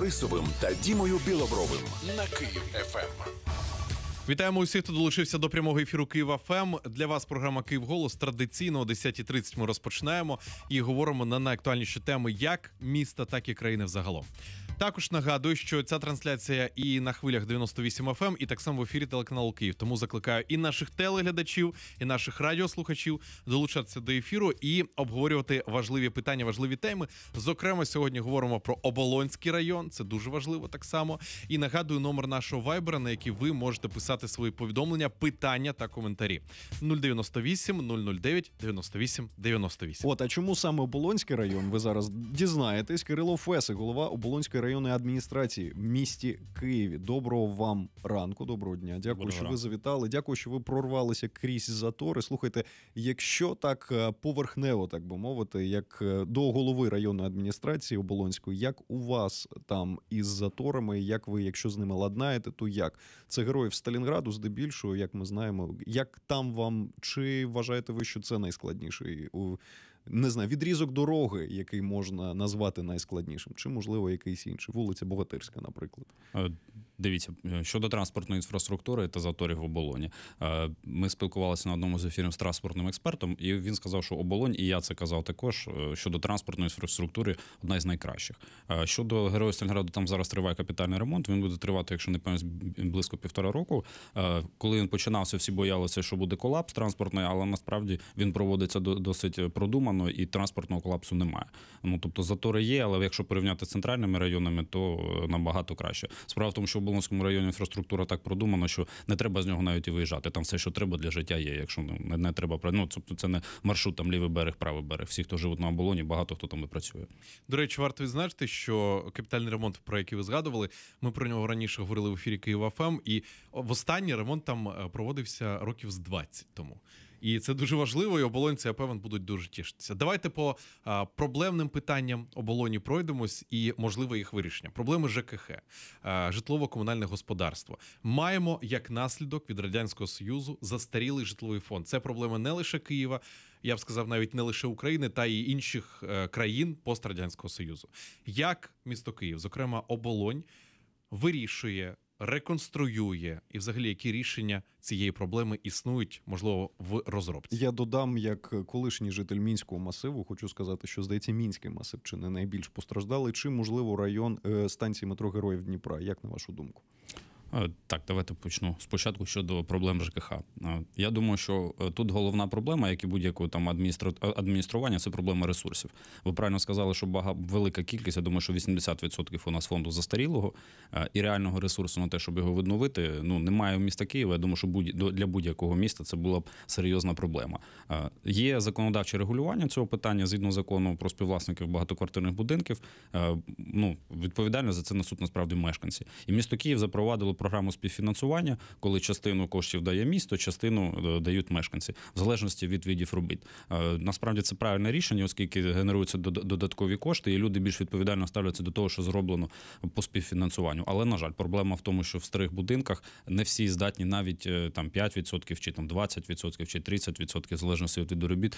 Борисовим та Дімою Білобровим на Київ ФМ. Ем. Вітаємо усіх, хто долучився до прямого ефіру Києва ФМ. Ем». Для вас програма Київ Голос традиційно о 10.30 Ми розпочинаємо і говоримо на найактуальніші теми як міста, так і країни взагалом. Також нагадую, що ця трансляція і на хвилях 98 FM, ем, і так само в ефірі телеканалу Київ. Тому закликаю і наших телеглядачів, і наших радіослухачів долучатися до ефіру і обговорювати важливі питання, важливі теми. Зокрема, сьогодні говоримо про оболонський район. Це дуже важливо так само. І нагадую номер нашого вайбера, на який ви можете писати свої повідомлення, питання та коментарі. 098 009 98 98. От а чому саме Оболонський район? Ви зараз дізнаєтесь? Кирило Фесик, голова Оболонської район районної адміністрації в місті Києві. Доброго вам ранку, доброго дня. Дякую, доброго що ранку. ви завітали. Дякую, що ви прорвалися крізь затори. Слухайте, якщо так е, поверхнево, так би мовити, як е, до голови районної адміністрації Оболонської, як у вас там із заторами, як ви, якщо з ними ладнаєте, то як це героїв Сталінграду, здебільшого, як ми знаємо, як там вам чи вважаєте ви, що це найскладніший у? не знаю, відрізок дороги, який можна назвати найскладнішим, чи можливо якийсь інший, вулиця Богатирська, наприклад. Е, Дивіться, е, щодо транспортної інфраструктури та заторів в оболоні. Е, ми спілкувалися на одному з ефірів з транспортним експертом, і він сказав, що оболонь, і я це казав також е, щодо транспортної інфраструктури одна із найкращих. Щодо героїв Сталінграду, там зараз триває капітальний ремонт. Він буде тривати, якщо не пам'ятаю, близько півтора року. Коли він починався, всі боялися, що буде колапс транспортний, але насправді він проводиться досить продумано і транспортного колапсу немає. Ну тобто затори є, але якщо порівняти з центральними районами, то набагато краще. Справа в тому, що Оболонському районі інфраструктура так продумана, що не треба з нього навіть і виїжджати. Там все, що треба для життя, є. Якщо ну, не, не треба ну, тобто це не маршрут, там лівий берег, правий берег. Всі, хто живуть на оболоні, багато хто там і працює. До речі, варто відзначити, що капітальний ремонт, про який ви згадували, ми про нього раніше говорили в ефірі Києва ФМ, і в останній ремонт там е, проводився років з 20 тому. І це дуже важливо. І оболонці, я певен, будуть дуже тішитися. Давайте по а, проблемним питанням оболоні пройдемось і можливе їх вирішення. Проблеми ЖКХ, житлово-комунальне господарство. Маємо як наслідок від радянського союзу застарілий житловий фонд. Це проблема не лише Києва. Я б сказав, навіть не лише України та й інших е, країн пострадянського союзу, як місто Київ, зокрема оболонь, вирішує реконструює і, взагалі, які рішення цієї проблеми існують, можливо, в розробці? Я додам, як колишній житель мінського масиву, хочу сказати, що здається, мінський масив чи не найбільш постраждалий, чи можливо район е, станції метро Героїв Дніпра? Як на вашу думку? Е, так, давайте почну спочатку щодо проблем ЖКХ. Е, я думаю, що е, тут головна проблема, як і будь-якого там адміністру... адміністрування, це проблема ресурсів. Ви правильно сказали, що бага... велика кількість. Я думаю, що 80% у нас фонду застарілого і реального ресурсу на те, щоб його відновити, ну немає в міста Києва. Я думаю, що будь... для будь-якого міста це була б серйозна проблема. Є законодавче регулювання цього питання згідно закону про співвласників багатоквартирних будинків. Ну відповідально за це несуть насправді мешканці, і місто Київ запровадило програму співфінансування, коли частину коштів дає місто, частину е, дають мешканці, в залежності від видів робіт. Е, насправді це правильне рішення, оскільки генеруються додаткові кошти, і люди більш відповідально ставляться до того, що зроблено по співфінансуванню. Але на жаль, проблема в тому, що в старих будинках не всі здатні навіть е, там 5% чи там 20% чи 30% в залежності від робіт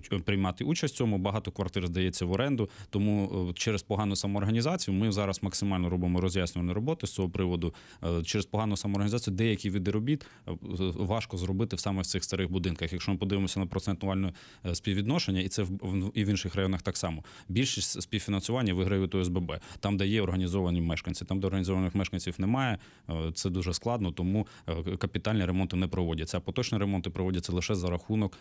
приймати участь в цьому. Багато квартир здається в оренду. Тому е, через погану самоорганізацію ми зараз максимально робимо роз'яснювальну роботи з цього приводу. Е, через погану самоорганізацію деякі види робіт е, важко зробити саме в цих старих будинках. Якщо ми подивимося на процентуальне співвідношення, і це в і в інших районах так само. Більшість співфінансування виграють у ОСББ, там, де є організовані мешканці, там де організованих мешканців немає. Це дуже складно, тому капітальні ремонти не проводяться. А поточні ремонти проводяться лише за рахунок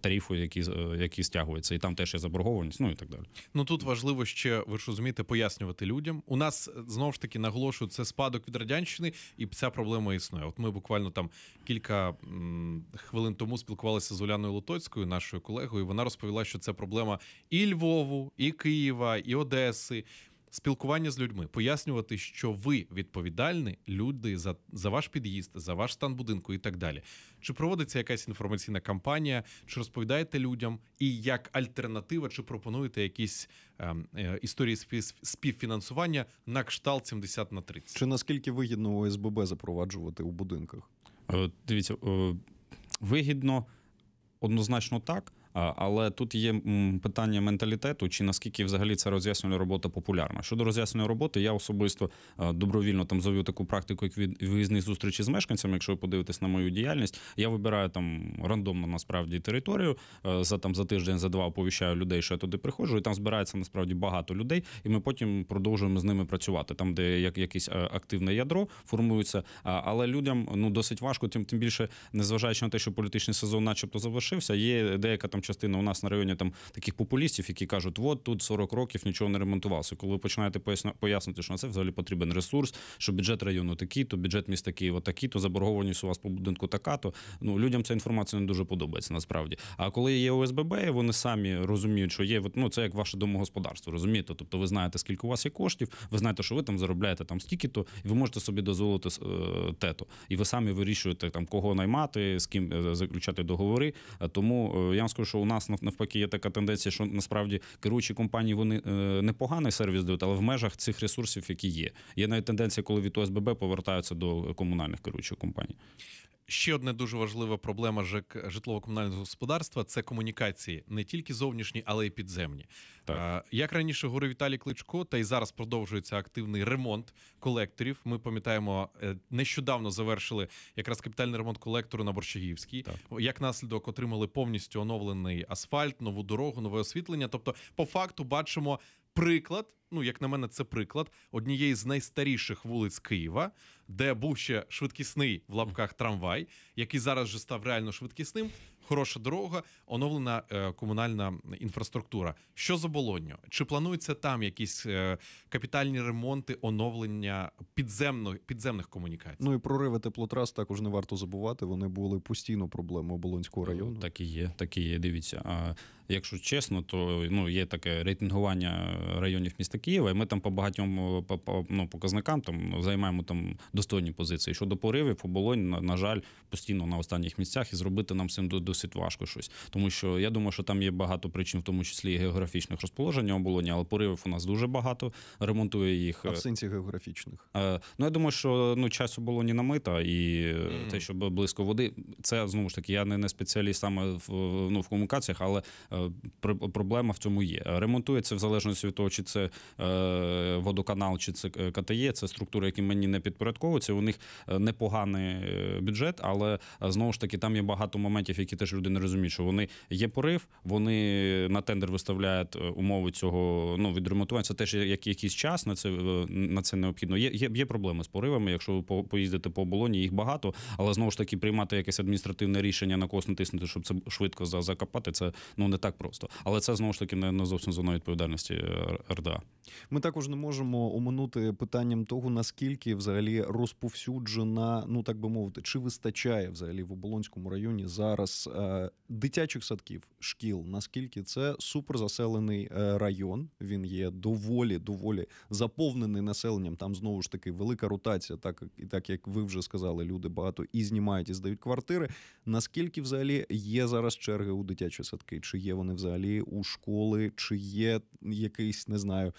тарифу, який які стягуються, і там теж є заборгованість. Ну і так далі. Ну тут важливо ще ви ж розумієте, пояснювати людям. У нас знову ж таки наголошую, це спадок від радянщини, і ця проблема існує. От ми буквально там кілька м, хвилин тому спілкувалися з Уляною Лотоцькою, нашою колегою. і Вона розповіла, що це проблема і Львову, і Києва, і Одеси спілкування з людьми, пояснювати, що ви відповідальні люди за за ваш під'їзд, за ваш стан будинку і так далі. Чи проводиться якась інформаційна кампанія, чи розповідаєте людям і як альтернатива, чи пропонуєте якісь е, е, історії співфінансування на кшталт 70 на 30? Чи наскільки вигідно ОСББ запроваджувати у будинках? Е, дивіться, е, вигідно однозначно так. Але тут є питання менталітету, чи наскільки взагалі ця роз'яснювальна робота популярна. Щодо роз'яснення роботи, я особисто добровільно там завів таку практику, як від виїзні зустрічі з мешканцями. Якщо ви подивитесь на мою діяльність, я вибираю там рандомно насправді територію. За там за тиждень, за два оповіщаю людей, що я туди приходжу, і там збирається насправді багато людей, і ми потім продовжуємо з ними працювати. Там, де як якесь е, активне ядро формується. Але людям ну досить важко, тим тим більше, незважаючи на те, що політичний сезон, начебто, завершився, є деяка там там частина у нас на районі там таких популістів, які кажуть, от тут 40 років нічого не ремонтувалося. Коли ви починаєте пояснити, що на це взагалі потрібен ресурс, що бюджет району такий, то бюджет міста Києва такий, то заборгованість у вас по будинку така, то ну людям ця інформація не дуже подобається насправді. А коли є ОСББ, вони самі розуміють, що є ну це як ваше домогосподарство, розумієте? Тобто, ви знаєте, скільки у вас є коштів, ви знаєте, що ви там заробляєте там стільки-то, і ви можете собі дозволити е, тето, і ви самі вирішуєте там кого наймати, з ким е, заключати договори. Е, тому я вам скажу, що у нас навпаки є така тенденція, що насправді керуючі компанії вони е, непоганий сервіс дають, але в межах цих ресурсів, які є. Є навіть тенденція, коли від ОСББ повертаються до е, комунальних керуючих компаній. Ще одна дуже важлива проблема житлово-комунального господарства це комунікації не тільки зовнішні, але й підземні. Так. Е, як раніше говорив Віталій Кличко, та й зараз продовжується активний ремонт колекторів. Ми пам'ятаємо, е, нещодавно завершили якраз капітальний ремонт колектору на Борщагівській. Як наслідок отримали повністю оновлений асфальт, нову дорогу, нове освітлення. Тобто, по факту, бачимо. Приклад, ну як на мене, це приклад однієї з найстаріших вулиць Києва, де був ще швидкісний в лапках трамвай, який зараз же став реально швидкісним хороша дорога, оновлена е, комунальна інфраструктура. Що за болоньо? Чи плануються там якісь е, капітальні ремонти, оновлення підземно, підземних комунікацій? Ну і прориви теплотрас також не варто забувати. Вони були постійно проблемою Болонського ну, району. Так і є, так і є. Дивіться. А якщо чесно, то ну є таке рейтингування районів міста Києва, і ми там по багатьом е, по, ну, показникам там займаємо там достойні позиції. Щодо поривів, оболонь, на, на жаль, постійно на останніх місцях і зробити нам цим до досить важко щось, тому що я думаю, що там є багато причин, в тому числі і географічних розположення оболоні, але поривів у нас дуже багато. Ремонтує їх е, А в сенсі географічних. Е, ну я думаю, що ну часть оболоні намита, і mm. те, що близько води, це знову ж таки. Я не, не спеціаліст саме в ну в комунікаціях, але проблема в цьому є. Ремонтується в залежності від того, чи це водоканал, чи це КТЄ, це структури, які мені не підпорядковуються. У них непоганий бюджет, але знову ж таки там є багато моментів, які теж ж люди не розуміють, що вони є порив, вони на тендер виставляють е, умови цього ну відремонтування. Це теж як якийсь час на це е, на це необхідно. Є є, є проблеми з поривами. Якщо ви по, поїздите по оболоні, їх багато, але знову ж таки приймати якесь адміністративне рішення на кос натиснути, щоб це швидко закопати. Це ну не так просто. Але це знову ж таки не, не зовсім зона відповідальності е, РДА. Ми також не можемо оминути питанням того, наскільки взагалі розповсюджена, ну так би мовити, чи вистачає взагалі в оболонському районі зараз Е, дитячих садків, шкіл, наскільки це суперзаселений е, район. Він є доволі доволі заповнений населенням. Там знову ж таки велика ротація, так і так як ви вже сказали, люди багато і знімають, і здають квартири. Наскільки взагалі є зараз черги у дитячі садки? Чи є вони взагалі у школи, чи є якийсь, не знаю.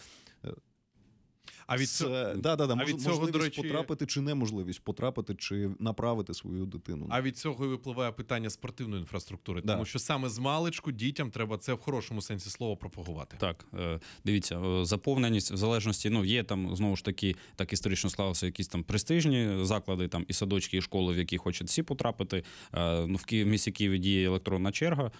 Е, а від цього, С, е, да, да, да, а мож, від цього можливість речі... потрапити чи неможливість потрапити чи направити свою дитину. А від цього і випливає питання спортивної інфраструктури, тому що саме з маличку дітям треба це в хорошому сенсі слова пропагувати. Так е, дивіться, е, заповненість в залежності. Ну є там знову ж таки, так історично склалося якісь там престижні заклади, там і садочки, і школи, в які хочуть всі потрапити. Ну в Києві, місті Києві діє електронна черга.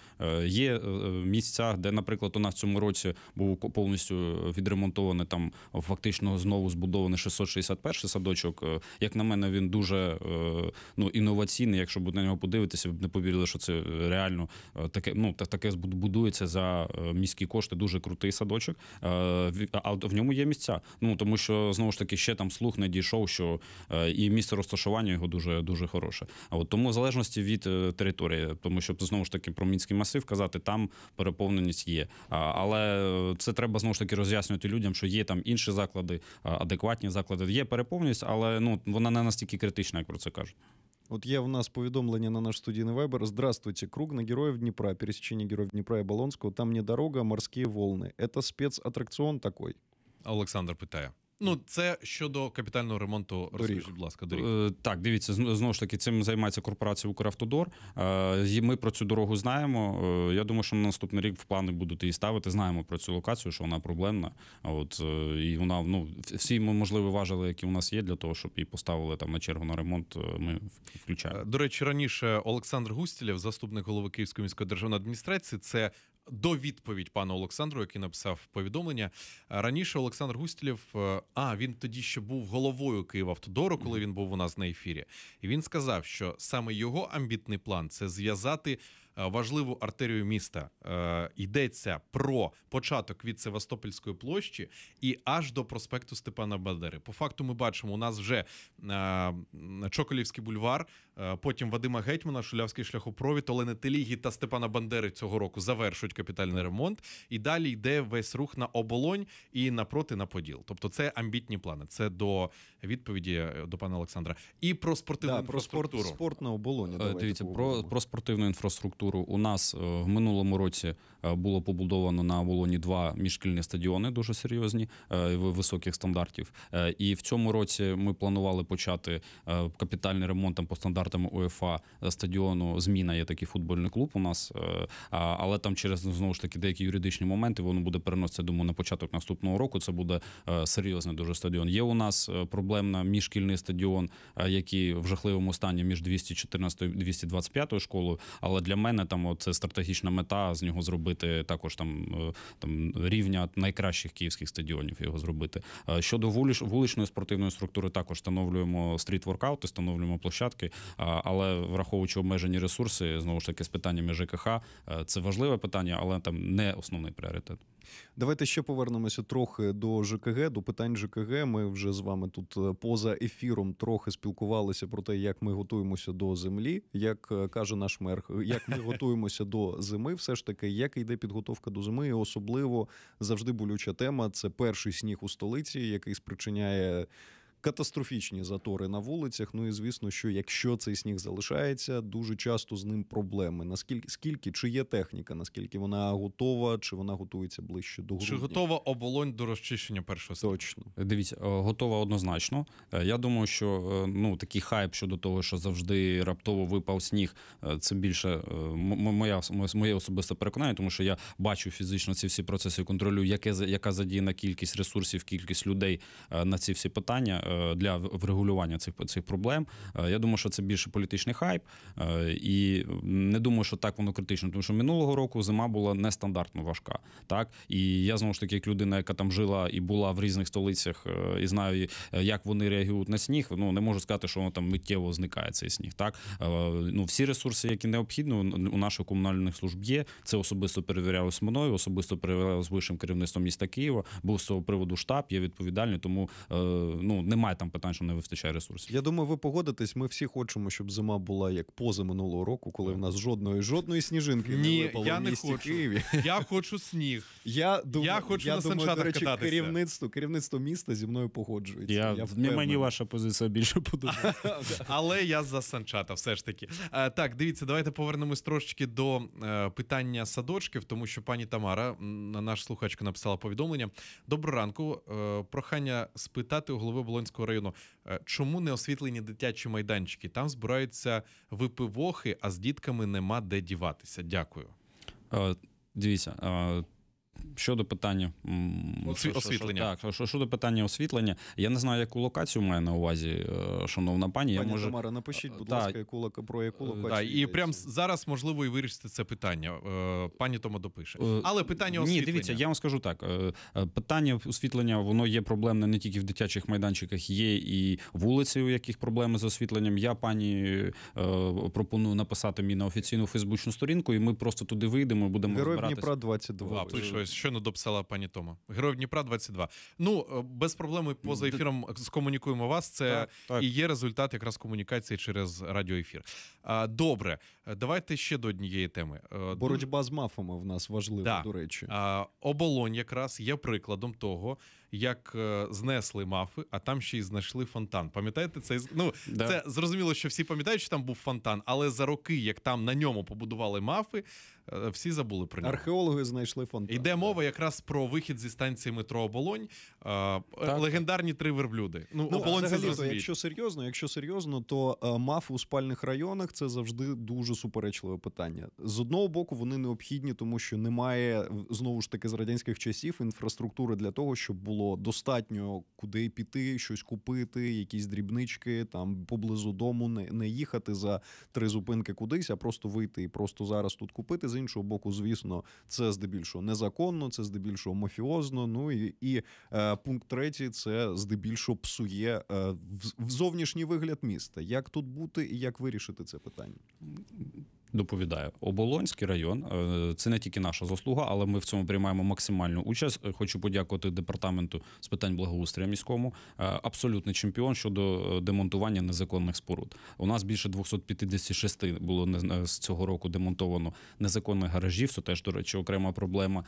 Є місця, де, наприклад, у нас в цьому році був повністю відремонтований там фактично знову збудований 661 садочок. Е, як на мене, він дуже е, ну інноваційний. Якщо б на нього подивитися, ви б не повірили, що це реально е, таке. Ну таке будується за міські кошти. Дуже крутий садочок. А в ньому є місця. Ну тому що знову ж таки ще там слух не дійшов, що і місце розташування його дуже дуже хороше. А от тому в залежності від території, тому що знову ж таки про мінський масив казати, там переповненість є. Але це треба знову ж таки роз'яснювати людям, що є там інші заклади, Е, адекватні заклади. Є переповненість, але ну вона не настільки критична, як про це кажуть. Вот є в нас повідомлення на наш студійний вайбер. Здравствуйте, круг на героев Дніпра, пересечение героев Дніпра и Болонского. Там не дорога, а морские волны. Это спецаттракцион такой. Олександр питає. Ну, це щодо капітального ремонту розкажіть, будь ласка, доріг. Е, так, дивіться, знову ж таки, цим займається корпорація Укравтодор. Е, ми про цю дорогу знаємо. Е, я думаю, що на наступний рік в плани будуть її ставити. Знаємо про цю локацію, що вона проблемна. От і вона ну всі ми можливо важили, які у нас є, для того, щоб її поставили там на чергу на ремонт. Ми включаємо. До речі, раніше Олександр Густілєв, заступник голови Київської міської державної адміністрації, це до відповідь пану Олександру, який написав повідомлення е, раніше. Олександр Густілєв, е, а він тоді ще був головою Київавтодору, коли він був у нас на ефірі. І Він сказав, що саме його амбітний план це зв'язати Е, важливу артерію міста. Е, йдеться про початок від Севастопольської площі і аж до проспекту Степана Бандери. По факту, ми бачимо, у нас вже е, Чоколівський бульвар, потім Вадима Гетьмана, Шулявський шляхопровід, Олени Телігі та Степана Бандери цього року завершують капітальний ремонт. І далі йде весь рух на оболонь і напроти на поділ. Тобто, це амбітні плани. Це до відповіді до пана Олександра. І про спортивну да, Про спорт, спорт на оболоні. Дивіться, про, про спортивну інфраструктуру інфраструктуру. У нас е, в минулому році е, було побудовано на Волоні два міжшкільні стадіони, дуже серйозні е, високих стандартів. І в цьому році ми планували почати капітальний ремонт там по стандартам УЄФА стадіону. Зміна є такий футбольний клуб. У нас але там через знову ж таки деякі юридичні моменти воно буде переноситися, думаю, на початок наступного року. Це буде серйозний дуже стадіон. Є у нас проблемна міжшкільний стадіон, який в жахливому стані між 214 і 225 школою. Але для мене мене там це стратегічна мета з нього зробити також там е, там рівня найкращих київських стадіонів його зробити. Е, щодо вулич, вуличної спортивної структури, також встановлюємо стріт-воркаути, встановлюємо площадки, але враховуючи обмежені ресурси, знову ж таки з питаннями ЖКХ, е, це важливе питання, але там не основний пріоритет. Давайте ще повернемося трохи до ЖКГ, до питань ЖКГ. Ми вже з вами тут е, поза ефіром трохи спілкувалися про те, як ми готуємося до землі, як е, каже наш мер, е, як ми готуємося до зими. Все ж таки, як йде підготовка до зими, і особливо завжди болюча тема. Це перший сніг у столиці, який спричиняє катастрофічні затори на вулицях. Ну і звісно, що якщо цей сніг залишається, дуже часто з ним проблеми. Наскільки скільки чи є техніка? Наскільки вона готова, чи вона готується ближче до грудня? Чи готова оболонь до розчищення першого снігу? Точно. Дивіться, е, готова однозначно. Е, я думаю, що е, ну такий хайп щодо того, що завжди раптово випав сніг. Це більше моя моє особисте переконання, тому що я бачу фізично ці всі процеси контролю, яке яка задіяна кількість ресурсів, кількість людей на ці всі питання. Е, для врегулювання цих цих проблем. Е, я думаю, що це більше політичний хайп, е, і не думаю, що так воно критично, тому що минулого року зима була нестандартно важка. Так і я знову ж таки, як людина, яка там жила і була в різних столицях, і знаю, як вони реагують на сніг. Ну не можу сказати, що воно там миттєво зникає цей сніг. Так ну всі ресурси, які необхідні, у наших комунальних служб є. Це особисто перевірялось мною, особисто перевірялось вищим керівництвом міста Києва. Був з цього приводу штаб, є відповідальний, тому ну немає немає там питань, що не вистачає ресурсів. Я думаю, ви погодитесь. Ми всі хочемо, щоб зима була як поза минулого року, коли в нас жодної жодної сніжинки Ні, не випало я в місті не хочу. Києві. Я хочу сніг. Я думаю, я хочу я на думаю, до речі, кататися. керівництво керівництво міста зі мною погоджується. Я, я не мені ваша позиція більше подобається. Але я за санчата, все ж таки. Е, так, дивіться, давайте повернемось трошечки до е, питання садочків, тому що пані Тамара, на наш слухачку написала повідомлення. Доброго ранку. Е, прохання спитати у голови Болонського Кам'янського району. Е, чому не освітлені дитячі майданчики? Там збираються випивохи, а з дітками нема де діватися. Дякую. Е, дивіться, е, щодо питання освітлення. Так, що щодо питання освітлення, я не знаю, яку локацію має на увазі, е, шановна пані. Пані я може... Тамара, напишіть, е, будь ласка, яку про яку е, локацію. Так, І прямо зараз можливо і вирішити це питання. Пані Тома допише. Але питання освітлення. Ні, дивіться, я вам скажу так: питання освітлення, воно є проблемне не тільки в дитячих майданчиках, є і вулиці, у яких проблеми з освітленням. Я пані пропоную написати мені на офіційну фейсбучну сторінку, і ми просто туди вийдемо і будемо Герой Дніпра 22. А, пишу, щойно дописала пані Тома. Герой Дніпра 22. Ну е, без проблем поза ефіром скомунікуємо вас. Це так, так. і є результат якраз комунікації через радіоефір. Добре, е, давайте ще до однієї теми. Е, Боротьба з мафами в нас важлива. Да. До речі, оболонь якраз є прикладом того, як е, знесли мафи, а там ще й знайшли фонтан. Пам'ятаєте цей ну, да. це зрозуміло, що всі пам'ятають, що там був фонтан, але за роки, як там на ньому побудували мафи, е, всі забули про нього. Археологи знайшли фонтан. Йде мова якраз про вихід зі станції метро Оболонь. Е, так. Легендарні три верблюди. Ну, ну оболонці зрозуміють. Якщо серйозно, якщо серйозно, то маф у спальних районах це завжди дуже суперечливе питання. З одного боку, вони необхідні, тому що немає знову ж таки з радянських часів інфраструктури для того, щоб було було достатньо куди піти, щось купити, якісь дрібнички, там поблизу дому не, не їхати за три зупинки кудись, а просто вийти і просто зараз тут купити. З іншого боку, звісно, це здебільшого незаконно, це здебільшого мафіозно. Ну і і е, пункт третій це здебільшого псує е, в, в зовнішній вигляд міста. Як тут бути і як вирішити це питання? Доповідає Оболонський район е, це не тільки наша заслуга, але ми в цьому приймаємо максимальну участь. Е, хочу подякувати департаменту з питань благоустрія міському. Е, абсолютний чемпіон щодо демонтування незаконних споруд. У нас більше 256 було з цього року демонтовано незаконних гаражів. Це теж до речі, окрема проблема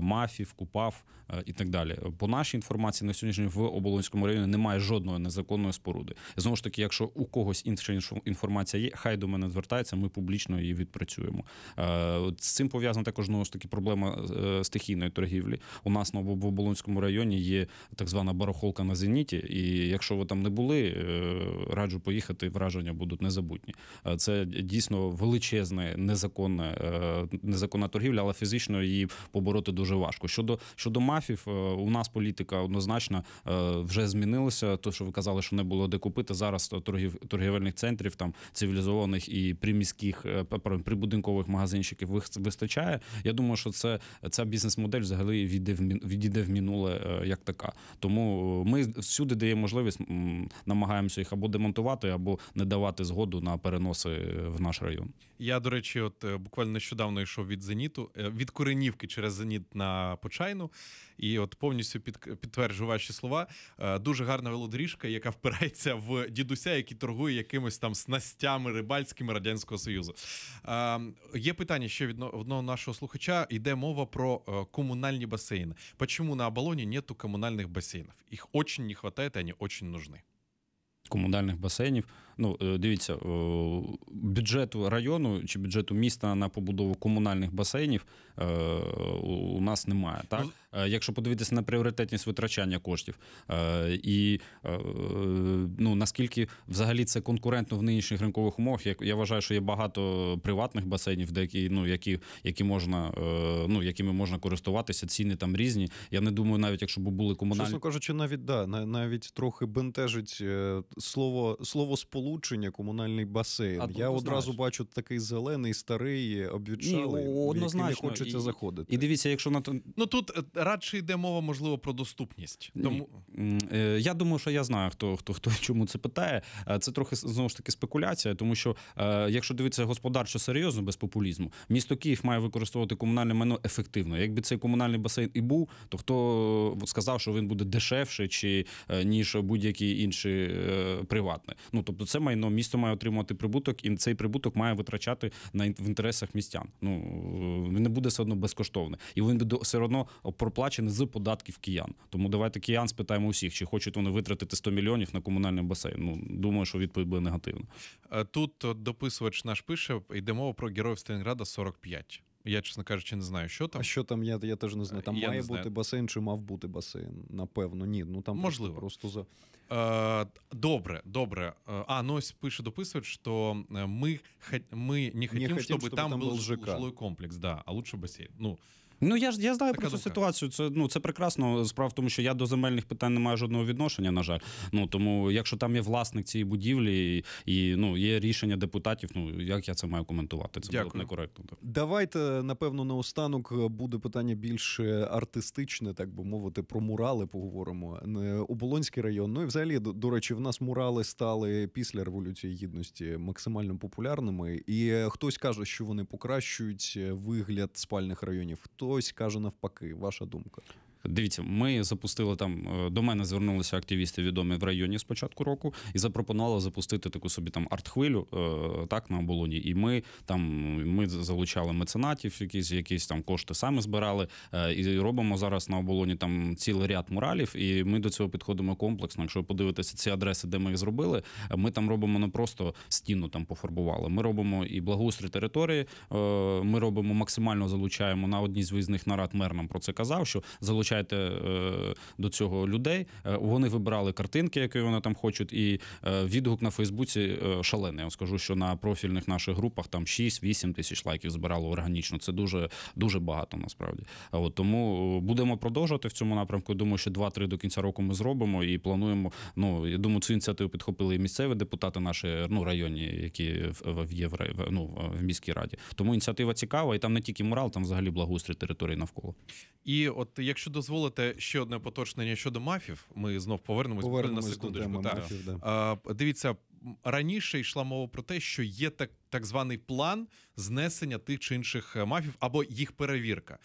мафів, купав і так далі. По нашій інформації на сьогоднішній в Оболонському районі немає жодної незаконної споруди. Знову ж таки, якщо у когось інша інформація є, хай до мене звертається. Ми публічно її і відпрацюємо. Е, з цим пов'язана також знову ж таки проблема е, стихійної торгівлі. У нас на Оболонському районі є так звана барахолка на зеніті. І якщо ви там не були, е, раджу поїхати, враження будуть незабутні. Це дійсно величезне, незаконне незаконна торгівля, але фізично її побороти дуже важко. Щодо щодо мафів, у нас політика однозначно вже змінилася. То що ви казали, що не було де купити зараз торгів торгівельних центрів, там цивілізованих і приміських Е, прибудинкових магазинчиків вистачає. Я думаю, що це ця бізнес-модель взагалі відійде в минуле е, як така. Тому е, ми всюди, де є можливість, намагаємося їх або демонтувати, або не давати згоду на переноси в наш район. Я до речі, от буквально нещодавно йшов від зеніту від Коренівки через зеніт на Почайну. І от повністю під, підтверджу ваші слова. Е, дуже гарна велодоріжка, яка впирається в дідуся, який торгує якимись там снастями рибальськими радянського союзу. Е, є питання ще від одного нашого слухача. Йде мова про е, комунальні басейни. Почому на Абалоні нету комунальних басейнів? Їх очень не вистачає, вони очень нужны. Комунальних басейнів. Ну, е, дивіться, е, бюджету району чи бюджету міста на побудову комунальних басейнів е, у нас немає. Так, якщо подивитися на пріоритетність витрачання коштів, і ну наскільки взагалі це конкурентно в нинішніх ринкових умовах, я вважаю, що є багато приватних басейнів, деякі ну які які можна ну якими можна користуватися, ціни там різні. Я не думаю, навіть якщо б були комунальні Чесно кажучи, навіть да навіть трохи бентежить слово слово сполучення сполучення, комунальний басейн. А, Я одразу бачу такий зелений, старий, обвічалий, Ні, однозначно. який не хочеться і, заходити. І дивіться, якщо на то. Ну тут е, радше йде мова, можливо, про доступність. Тому е, Я думаю, що я знаю, хто хто хто чому це питає. Е, це трохи знову ж таки спекуляція, тому що якщо дивитися господарчо серйозно, без популізму, місто Київ має використовувати комунальне майно ефективно. Якби цей комунальний басейн і був, то хто сказав, що він буде дешевше чи ніж будь який інші приватний, Ну тобто, це це майно місто має отримувати прибуток, і цей прибуток має витрачати на в інтересах містян. Ну е, він не буде все одно безкоштовне, і він буде все одно проплачений з податків киян. Тому давайте киян спитаємо усіх, чи хочуть вони витратити 100 мільйонів на комунальний басейн. Ну думаю, що відповідь буде негативна. Е, тут е, дописувач наш пише: йде мова про героїв Сталінграда 45. Я, чесно кажучи, не знаю, що там. А що там, я я теж не знаю. Там я має бути знаю. басейн чи мав бути басейн? Напевно, ні. Ну там Можливо. просто за. Э, добре, добре. Э, а, ну ось пише дописують, що э, ми, ми не хотим, не хотим щоб, щоб там, там був жилой комплекс, да, а лучше басейн. Ну, Ну я ж я знаю така про цю думка. ситуацію. Це ну це прекрасно. Справа в тому, що я до земельних питань не маю жодного відношення. На жаль, ну тому, якщо там є власник цієї будівлі і, і ну є рішення депутатів, ну як я це маю коментувати? Це Дякую. було б некоректно. Так. Давайте напевно наостанок е, буде питання більш е, артистичне, так би мовити, про мурали поговоримо. Не Оболонський район. Ну і взагалі до, до речі, в нас мурали стали після революції гідності максимально популярними. І е, хтось каже, що вони покращують вигляд спальних районів. То. Ось каже навпаки. Ваша думка? Дивіться, ми запустили там. Е, до мене звернулися активісти відомі в районі з початку року і запропонували запустити таку собі там арт-хвилю е, так на оболоні. І ми там ми залучали меценатів, якісь якісь там кошти саме збирали. Е, і робимо зараз на оболоні там цілий ряд муралів. І ми до цього підходимо комплексно. Якщо подивитися ці адреси, де ми їх зробили, ми там робимо не просто стіну там пофарбували. Ми робимо і благоустрій території. Ми робимо максимально залучаємо на одній з виїзних нарад. Мер нам про це казав, що залучаємо залучайте е, до цього людей. Е, вони вибирали картинки, які вони там хочуть, і е, відгук на Фейсбуці шалений. Я вам скажу, що на профільних наших групах там 6-8 тисяч лайків збирало органічно. Це дуже дуже багато насправді. От тому будемо продовжувати в цьому напрямку. Думаю, що 2-3 до кінця року ми зробимо і плануємо. Ну я думаю, цю ініціативу підхопили і місцеві депутати наші ну районні, які в євро ну, в міській раді. Тому ініціатива цікава, і там не тільки мурал, там взагалі благоустрій території навколо. І от якщо до дозволите ще одне поточнення щодо мафів, ми знов повернемось, повернемось на секундочку. Та. Мафів, да. а, дивіться раніше йшла мова про те, що є так, так званий план знесення тих чи інших е, мафів або їх перевірка.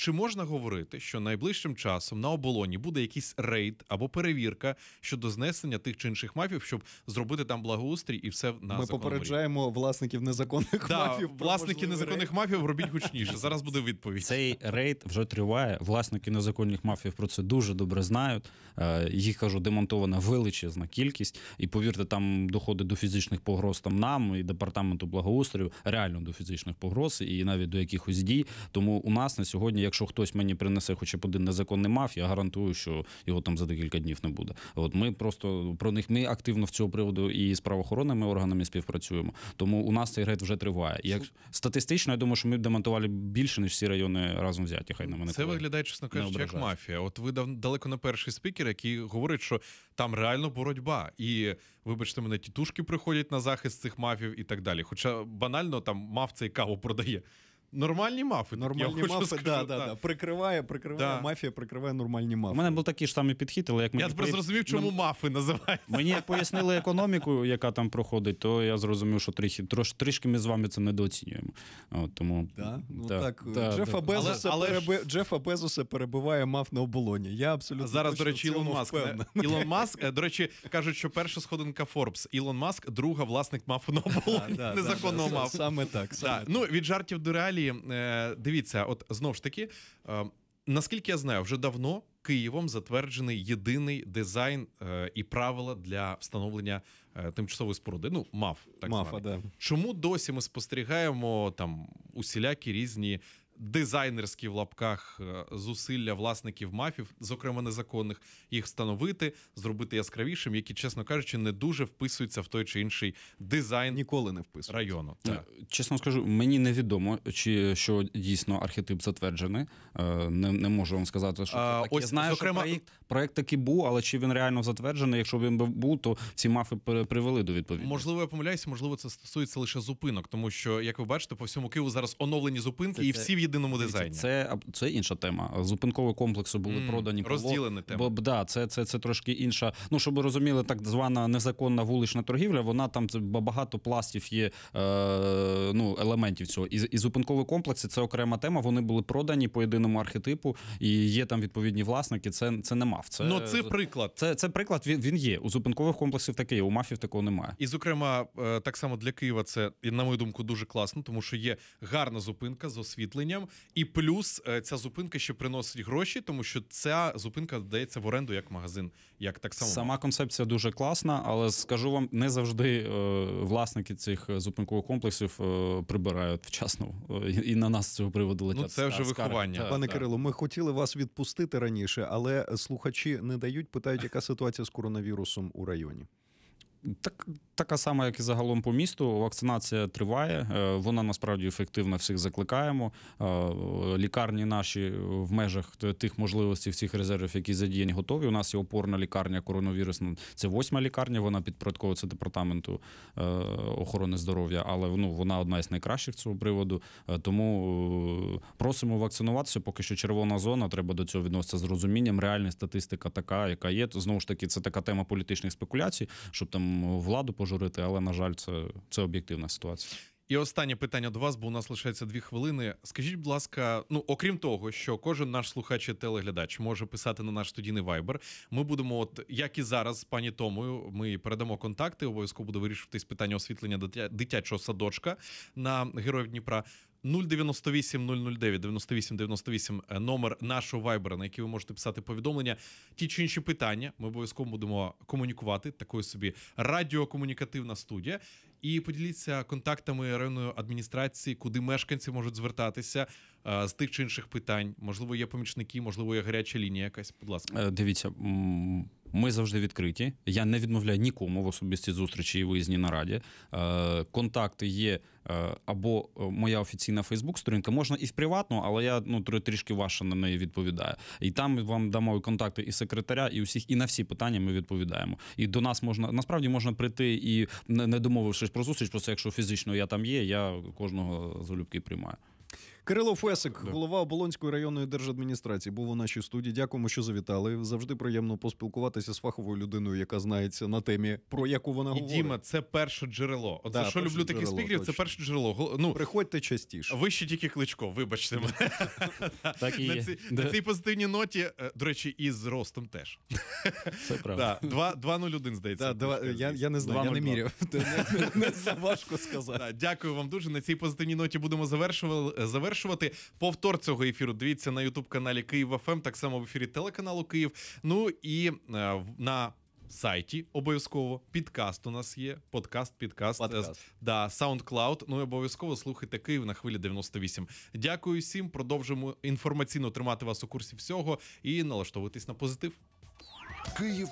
Чи можна говорити, що найближчим часом на оболоні буде якийсь рейд або перевірка щодо знесення тих чи інших мафів, щоб зробити там благоустрій і все на ми попереджаємо рівні. власників незаконних да, мафів? Власники незаконних рейд. мафів робіть гучніше. Зараз буде відповідь. Цей рейд вже триває. Власники незаконних мафів про це дуже добре знають. Е, їх кажу, демонтована величезна кількість, і повірте, там доходить до фізичних погроз там нам і департаменту благоустрою, реально до фізичних погроз, і навіть до якихось дій. Тому у нас на сьогодні якщо хтось мені принесе хоча б один незаконний маф, я гарантую, що його там за декілька днів не буде. От ми просто про них ми активно в цього приводу і з правоохоронними органами співпрацюємо. Тому у нас цей рейд вже триває. Як статистично, я думаю, що ми демонтували більше ніж всі райони разом взяті. Хай на мене це виглядає, чесно кажучи, як мафія. От ви далеко не перший спікер, який говорить, що там реально боротьба, і вибачте, мене тітушки приходять на захист цих мафів і так далі. Хоча банально там маф цей каву продає. Нормальні мафи. Нормальні я мафи, да, да, да. Прикриває, прикриває, да. мафія прикриває нормальні мафи. У мене був такий ж самий підхід, але як ми. Я тепер зрозумів, чому Нам... мафи називають. Мені як пояснили економіку, яка там проходить, то я зрозумів, що трішки, трош, трішки ми з вами це недооцінюємо. От, тому, да? Ну, так, да, Джефа, да. Безоса але, переби... але... Джефа Безоса перебиває маф на оболоні. Я абсолютно а Зараз, до речі, Ілон Маск. Ілон Маск, е, до речі, кажуть, що перша сходинка Форбс. Ілон Маск, друга власник мафу на оболоні. Незаконного мафу. Саме так. Ну, від жартів до реалії далі е, дивіться, от знову ж таки, е, наскільки я знаю, вже давно Києвом затверджений єдиний дизайн е, і правила для встановлення тимчасової споруди. Ну, мав так Мафа, да. чому досі ми спостерігаємо там усілякі різні дизайнерські в лапках е, зусилля власників мафів, зокрема незаконних, їх встановити, зробити яскравішим, які, чесно кажучи, не дуже вписуються в той чи інший дизайн ніколи не вписуються. району. Так. Чесно скажу, мені невідомо, чи що дійсно архетип затверджений. Е, не не можу вам сказати, що а, це так. Ось, Я знаю, зокрема... що проєкт, проєкт такий був, але чи він реально затверджений? Якщо він був, то ці мафи привели до відповіді. Можливо, я помиляюся, можливо, це стосується лише зупинок, тому що як ви бачите, по всьому Києву зараз оновлені зупинки це і всі єдиному дизайні. Це це інша тема. Зупинкові комплекси були mm, продані розділені тема. Бо да, це це це трошки інша. Ну щоб ви розуміли, так звана незаконна вулична торгівля. Вона там багато пластів є е, ну елементів цього. І і зупинкові комплекси це окрема тема. Вони були продані по єдиному архетипу, і є там відповідні власники. Це це не мав. Це ну це приклад. Це це приклад. Він він є. У зупинкових комплексів такий. У мафів такого немає. І зокрема, е, так само для Києва це на мою думку дуже класно, тому що є гарна зупинка з освітленням рішенням. І плюс е, ця зупинка ще приносить гроші, тому що ця зупинка дається в оренду як магазин. Як так само сама концепція дуже класна, але скажу вам, не завжди е, власники цих зупинкових комплексів е, прибирають вчасно і на нас з цього приводу летять. Ну, Це вже скарги. виховання. Пане так. Кирило, ми хотіли вас відпустити раніше, але слухачі не дають, питають, яка ситуація з коронавірусом у районі. Так, така сама, як і загалом по місту. Вакцинація триває. Е, вона насправді ефективна. Всіх закликаємо. Е, лікарні наші в межах тих можливостей, всіх резервів, які задіяні, готові. У нас є опорна лікарня коронавірусна. Це восьма лікарня. Вона підпорядковується департаменту е, охорони здоров'я, але ну вона одна із найкращих цього приводу. Тому просимо вакцинуватися. Поки що червона зона. Треба до цього відноситися з розумінням. Реальна статистика така, яка є. Знову ж таки, це така тема політичних спекуляцій, щоб там. Е, владу пожурити, але на жаль, це, це об'єктивна ситуація. І останнє питання до вас, бо у нас лишається дві хвилини. Скажіть, будь ласка, ну окрім того, що кожен наш слухач і телеглядач може писати на наш студійний вайбер. Ми будемо, от як і зараз, з пані Томою, ми передамо контакти. Обов'язково буде вирішуватись питання освітлення дитячого садочка на героїв Дніпра. 098 009 98 98 номер нашого вайбера, на який ви можете писати повідомлення, ті чи інші питання. Ми обов'язково будемо комунікувати. Такою собі радіокомунікативна студія. І поділіться контактами районної адміністрації, куди мешканці можуть звертатися е, з тих чи інших питань. Можливо, є помічники, можливо, є гаряча лінія. Якась, будь ласка, е, дивіться. Ми завжди відкриті. Я не відмовляю нікому в особистій зустрічі і виїзній нараді. Е, контакти є е, або е, моя офіційна Фейсбук-сторінка, можна і в приватну, але я ну трішки важче на неї відповідаю. І там вам дамо контакти і секретаря, і усіх, і на всі питання ми відповідаємо. І до нас можна насправді можна прийти і не домовившись про зустріч. Просто якщо фізично я там є, я кожного залюбки приймаю. Кирило Фесик, да. голова Оболонської районної держадміністрації, був у нашій студії. Дякуємо, що завітали. Завжди приємно поспілкуватися з фаховою людиною, яка знається на темі, про яку вона І, говорить. Діма, це перше джерело. От да, за що люблю таких спікерів, точно. це перше джерело. Ну, Приходьте частіше. Вище тільки кличко, вибачте мене. Так і є. На, цій, да. на цій позитивній ноті, е, до речі, і з ростом теж. Це правда. Да, 2.01, здається. Да, я, я не знаю, 2, я не міряв. Не, не, не, важко сказати. Дякую вам дуже. На цій позитивній ноті будемо е, завершувати завершувати. Повтор цього ефіру. Дивіться на ютуб-каналі Київ ФМ, ем, так само в ефірі телеканалу Київ. Ну і е, на Сайті обов'язково підкаст у нас є. Подкаст, підкаст, е, подкаст. да SoundCloud. Ну і обов'язково слухайте Київ на хвилі 98. Дякую всім. Продовжимо інформаційно тримати вас у курсі всього і налаштовуватись на позитив. Київ